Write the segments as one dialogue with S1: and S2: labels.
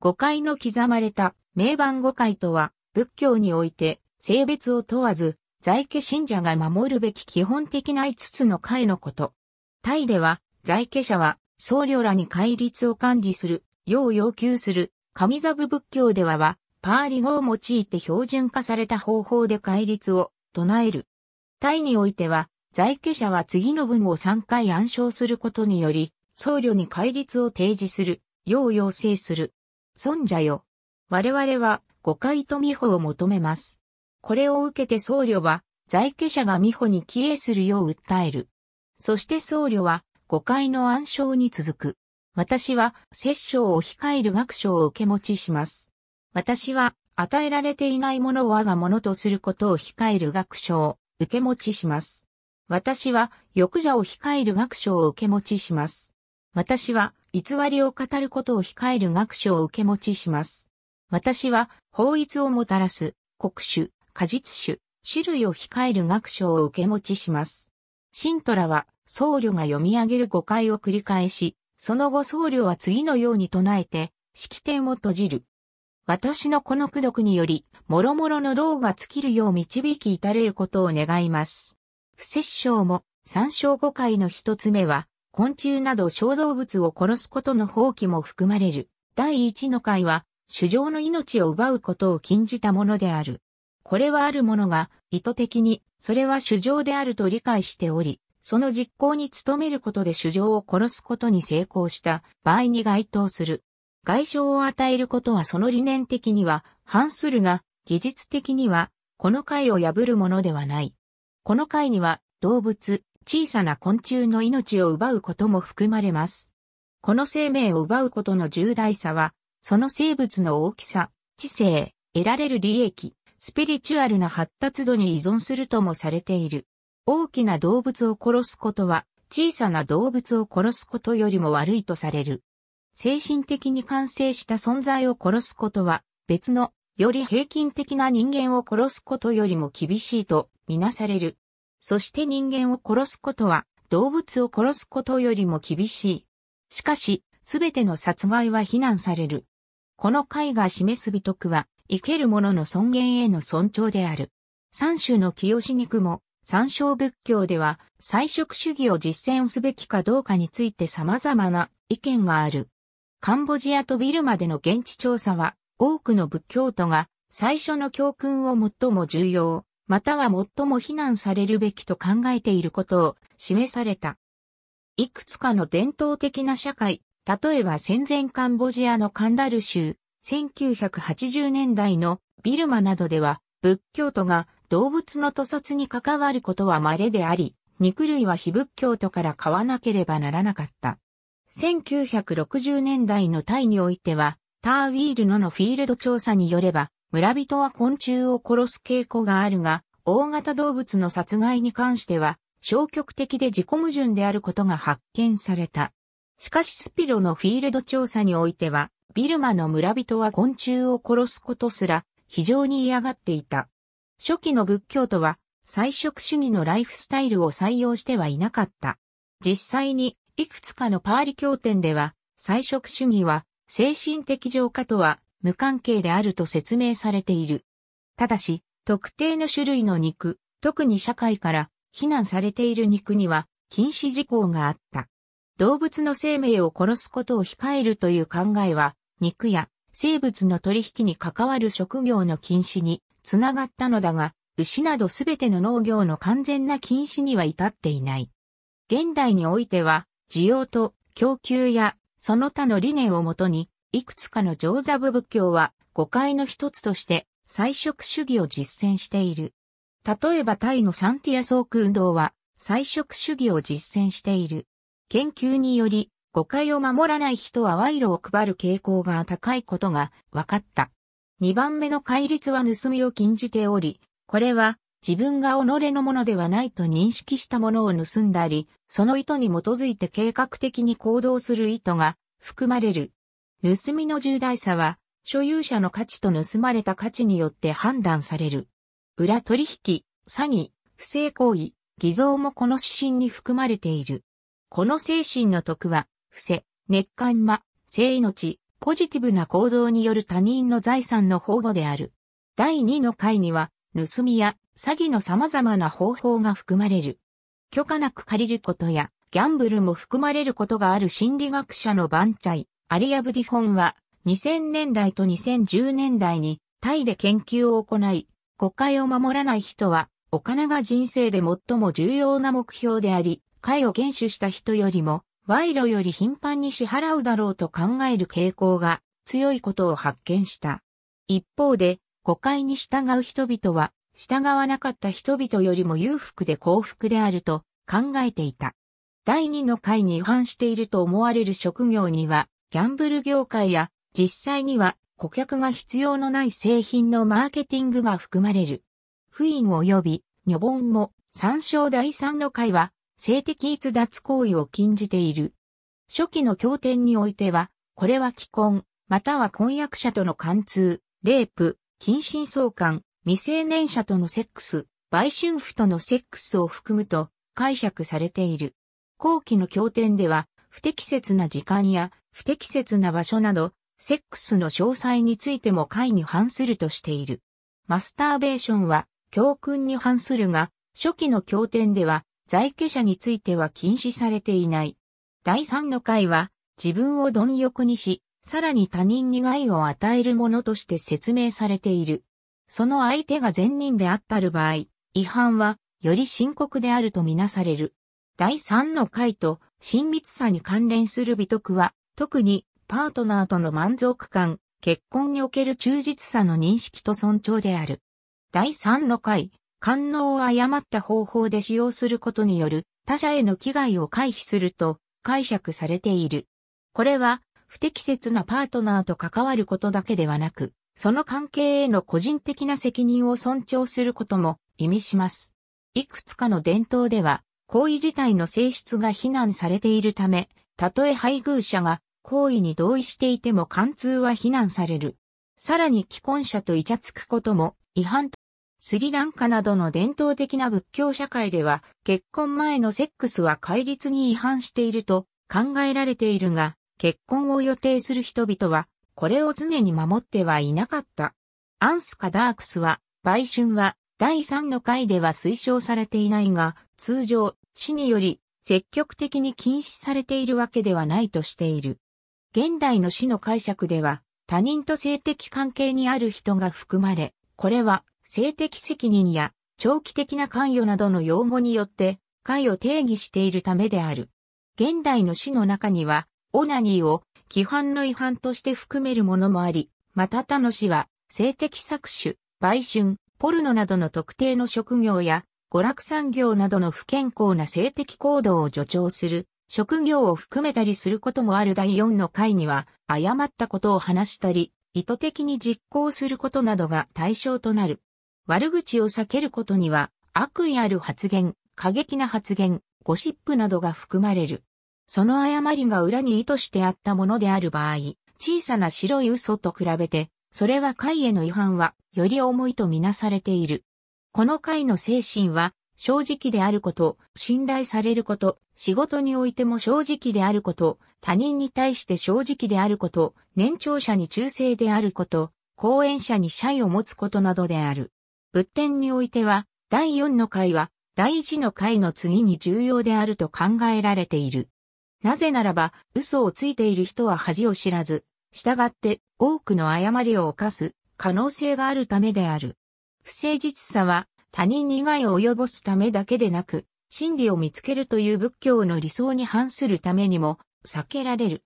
S1: 誤解の刻まれた名番誤解とは、仏教において性別を問わず、在家信者が守るべき基本的な5つの会のこと。タイでは、在家者は僧侶らに戒律を管理する、要を要求する、神座部仏教ではは、パーリ語を用いて標準化された方法で戒律を唱える。タイにおいては、在家者は次の文を3回暗唱することにより、僧侶に戒律を提示する、要を要請する。尊者よ。我々は誤解と美穂を求めます。これを受けて僧侶は、在家者が美穂に帰依するよう訴える。そして僧侶は、誤解の暗唱に続く。私は、殺生を控える学章を受け持ちします。私は、与えられていないものを我がものとすることを控える学章、受け持ちします。私は、欲者を控える学章を受け持ちします。私は、偽りを語ることを控える学書を受け持ちします。私は、法律をもたらす、国種、果実種、種類を控える学書を受け持ちします。シントラは、僧侶が読み上げる誤解を繰り返し、その後僧侶は次のように唱えて、式典を閉じる。私のこの苦読により、諸々の労が尽きるよう導き至れることを願います。不摂生も、参照誤解の一つ目は、昆虫など小動物を殺すことの放棄も含まれる。第一の会は、主上の命を奪うことを禁じたものである。これはある者が意図的に、それは主上であると理解しており、その実行に努めることで主上を殺すことに成功した場合に該当する。外傷を与えることはその理念的には反するが、技術的にはこの会を破るものではない。この会には動物、小さな昆虫の命を奪うことも含まれます。この生命を奪うことの重大さは、その生物の大きさ、知性、得られる利益、スピリチュアルな発達度に依存するともされている。大きな動物を殺すことは、小さな動物を殺すことよりも悪いとされる。精神的に完成した存在を殺すことは、別の、より平均的な人間を殺すことよりも厳しいとみなされる。そして人間を殺すことは動物を殺すことよりも厳しい。しかし、すべての殺害は非難される。この会が示す美徳は、生ける者の尊厳への尊重である。三種の清し肉も、三章仏教では、菜食主義を実践すべきかどうかについて様々な意見がある。カンボジアとビルマでの現地調査は、多くの仏教徒が、最初の教訓を最も重要、または最も非難されるべきと考えていることを示された。いくつかの伝統的な社会、例えば戦前カンボジアのカンダル州、1980年代のビルマなどでは、仏教徒が動物の屠殺に関わることは稀であり、肉類は非仏教徒から買わなければならなかった。1960年代のタイにおいては、ターウィールののフィールド調査によれば、村人は昆虫を殺す傾向があるが、大型動物の殺害に関しては、消極的で自己矛盾であることが発見された。しかしスピロのフィールド調査においては、ビルマの村人は昆虫を殺すことすら非常に嫌がっていた。初期の仏教徒は菜食主義のライフスタイルを採用してはいなかった。実際にいくつかのパーリ経典では菜食主義は精神的浄化とは無関係であると説明されている。ただし、特定の種類の肉、特に社会から非難されている肉には禁止事項があった。動物の生命を殺すことを控えるという考えは、肉や生物の取引に関わる職業の禁止につながったのだが、牛などすべての農業の完全な禁止には至っていない。現代においては、需要と供給やその他の理念をもとにいくつかの上座部仏教は誤解の一つとして菜食主義を実践している。例えばタイのサンティアソーク運動は菜食主義を実践している。研究により誤解を守らない人は賄賂を配る傾向が高いことが分かった。2番目の戒律は盗みを禁じており、これは自分が己のものではないと認識したものを盗んだり、その意図に基づいて計画的に行動する意図が含まれる。盗みの重大さは、所有者の価値と盗まれた価値によって判断される。裏取引、詐欺、不正行為、偽造もこの指針に含まれている。この精神の徳は、伏せ、熱感魔、性命、ポジティブな行動による他人の財産の保護である。第2の回には、盗みや詐欺の様々な方法が含まれる。許可なく借りることや、ギャンブルも含まれることがある心理学者の番茶アリアブディフォンは2000年代と2010年代にタイで研究を行い、国会を守らない人はお金が人生で最も重要な目標であり、会を厳守した人よりも賄賂より頻繁に支払うだろうと考える傾向が強いことを発見した。一方で、誤解に従う人々は、従わなかった人々よりも裕福で幸福であると考えていた。第二の会に違反していると思われる職業には、ギャンブル業界や実際には顧客が必要のない製品のマーケティングが含まれる。不意及び、女本も参照第三の会は性的逸脱行為を禁じている。初期の経典においては、これは既婚、または婚約者との貫通、レイプ、近親相関、未成年者とのセックス、売春婦とのセックスを含むと解釈されている。後期の経典では、不適切な時間や不適切な場所など、セックスの詳細についても会に反するとしている。マスターベーションは教訓に反するが、初期の経典では在家者については禁止されていない。第三の会は自分を貪欲にし、さらに他人に害を与えるものとして説明されている。その相手が善人であったる場合、違反はより深刻であるとみなされる。第三の会と親密さに関連する美徳は特にパートナーとの満足感、結婚における忠実さの認識と尊重である。第3の回、官能を誤った方法で使用することによる他者への危害を回避すると解釈されている。これは不適切なパートナーと関わることだけではなく、その関係への個人的な責任を尊重することも意味します。いくつかの伝統では、行為自体の性質が非難されているため、たとえ配偶者が行為に同意していても貫通は非難される。さらに既婚者とイチャつくことも違反スリランカなどの伝統的な仏教社会では結婚前のセックスは戒律に違反していると考えられているが結婚を予定する人々はこれを常に守ってはいなかった。アンスカ・ダークスは売春は第3の回では推奨されていないが通常死により積極的に禁止されているわけではないとしている。現代の死の解釈では、他人と性的関係にある人が含まれ、これは性的責任や長期的な関与などの用語によって、解を定義しているためである。現代の死の中には、オナニーを規範の違反として含めるものもあり、また他の死は、性的搾取、売春、ポルノなどの特定の職業や、娯楽産業などの不健康な性的行動を助長する職業を含めたりすることもある第4の回には、誤ったことを話したり、意図的に実行することなどが対象となる。悪口を避けることには、悪意ある発言、過激な発言、ゴシップなどが含まれる。その誤りが裏に意図してあったものである場合、小さな白い嘘と比べて、それは会への違反は、より重いとみなされている。この会の精神は、正直であること、信頼されること、仕事においても正直であること、他人に対して正直であること、年長者に忠誠であること、講演者に謝意を持つことなどである。仏典においては、第4の回は、第1の回の次に重要であると考えられている。なぜならば、嘘をついている人は恥を知らず、従って多くの誤りを犯す可能性があるためである。不誠実さは他人に害を及ぼすためだけでなく、真理を見つけるという仏教の理想に反するためにも避けられる。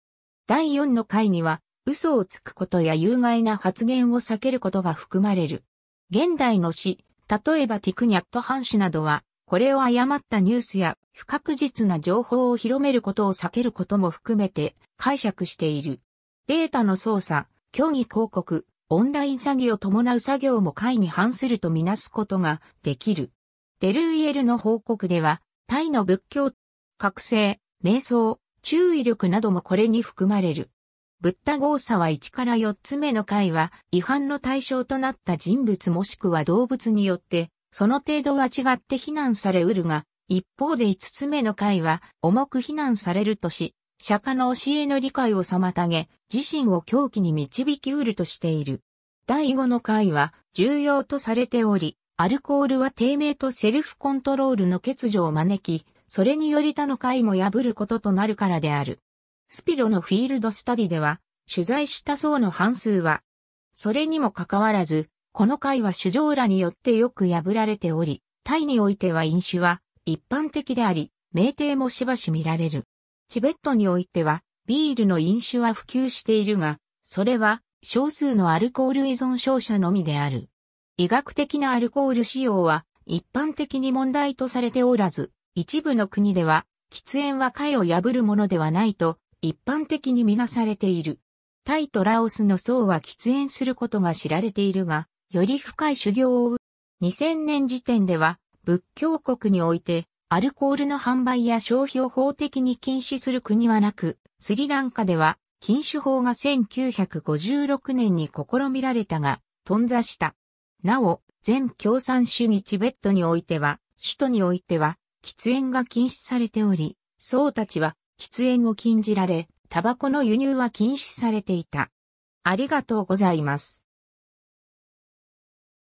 S1: 第四の回には、嘘をつくことや有害な発言を避けることが含まれる。現代の詩、例えばティクニャット藩士詩などは、これを誤ったニュースや不確実な情報を広めることを避けることも含めて解釈している。データの操作、虚偽広告、オンライン詐欺を伴う作業も会に反するとみなすことができる。デルイエルの報告では、タイの仏教、覚醒、瞑想、注意力などもこれに含まれる。ブッダ号差は1から4つ目の会は違反の対象となった人物もしくは動物によって、その程度は違って非難されうるが、一方で5つ目の会は重く非難されるとし、釈迦の教えの理解を妨げ、自身を狂気に導きうるとしている。第5の回は重要とされており、アルコールは低迷とセルフコントロールの欠如を招き、それにより他の回も破ることとなるからである。スピロのフィールドスタディでは、取材した層の半数は、それにもかかわらず、この回は主張らによってよく破られており、タイにおいては飲酒は一般的であり、酩酊もしばし見られる。チベットにおいては、ビールの飲酒は普及しているが、それは少数のアルコール依存症者のみである。医学的なアルコール使用は一般的に問題とされておらず、一部の国では喫煙は会を破るものではないと一般的に見なされている。タイとラオスの層は喫煙することが知られているが、より深い修行を追う。2000年時点では仏教国においてアルコールの販売や消費を法的に禁止する国はなく、スリランカでは禁酒法が1956年に試みられたが、頓挫した。なお、全共産主義チベットにおいては、首都においては、喫煙が禁止されており、僧たちは喫煙を禁じられ、タバコの輸入は禁止されていた。ありがとうございます。